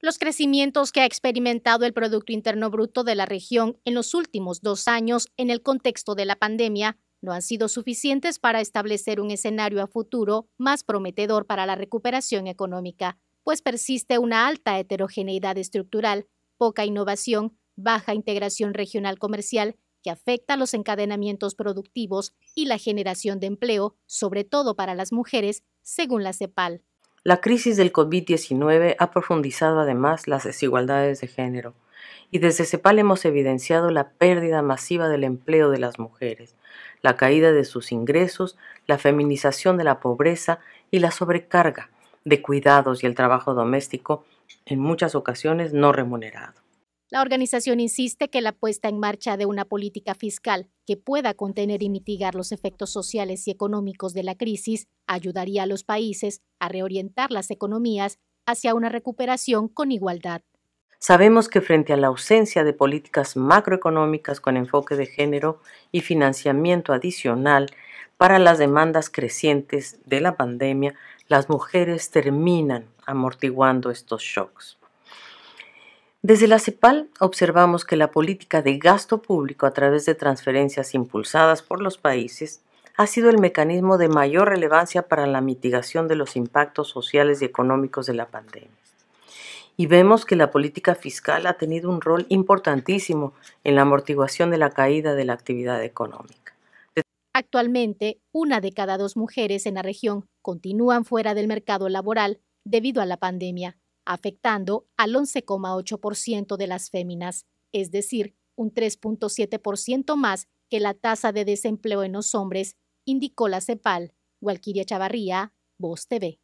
Los crecimientos que ha experimentado el Producto Interno Bruto de la región en los últimos dos años en el contexto de la pandemia no han sido suficientes para establecer un escenario a futuro más prometedor para la recuperación económica, pues persiste una alta heterogeneidad estructural, poca innovación, baja integración regional comercial que afecta los encadenamientos productivos y la generación de empleo, sobre todo para las mujeres, según la CEPAL. La crisis del COVID-19 ha profundizado además las desigualdades de género y desde CEPAL hemos evidenciado la pérdida masiva del empleo de las mujeres, la caída de sus ingresos, la feminización de la pobreza y la sobrecarga de cuidados y el trabajo doméstico en muchas ocasiones no remunerado. La organización insiste que la puesta en marcha de una política fiscal que pueda contener y mitigar los efectos sociales y económicos de la crisis ayudaría a los países a reorientar las economías hacia una recuperación con igualdad. Sabemos que frente a la ausencia de políticas macroeconómicas con enfoque de género y financiamiento adicional para las demandas crecientes de la pandemia, las mujeres terminan amortiguando estos shocks. Desde la CEPAL observamos que la política de gasto público a través de transferencias impulsadas por los países ha sido el mecanismo de mayor relevancia para la mitigación de los impactos sociales y económicos de la pandemia. Y vemos que la política fiscal ha tenido un rol importantísimo en la amortiguación de la caída de la actividad económica. Actualmente, una de cada dos mujeres en la región continúan fuera del mercado laboral debido a la pandemia afectando al 11,8% de las féminas, es decir, un 3.7% más que la tasa de desempleo en los hombres, indicó la CEPAL. Walquiria Chavarría, Voz TV.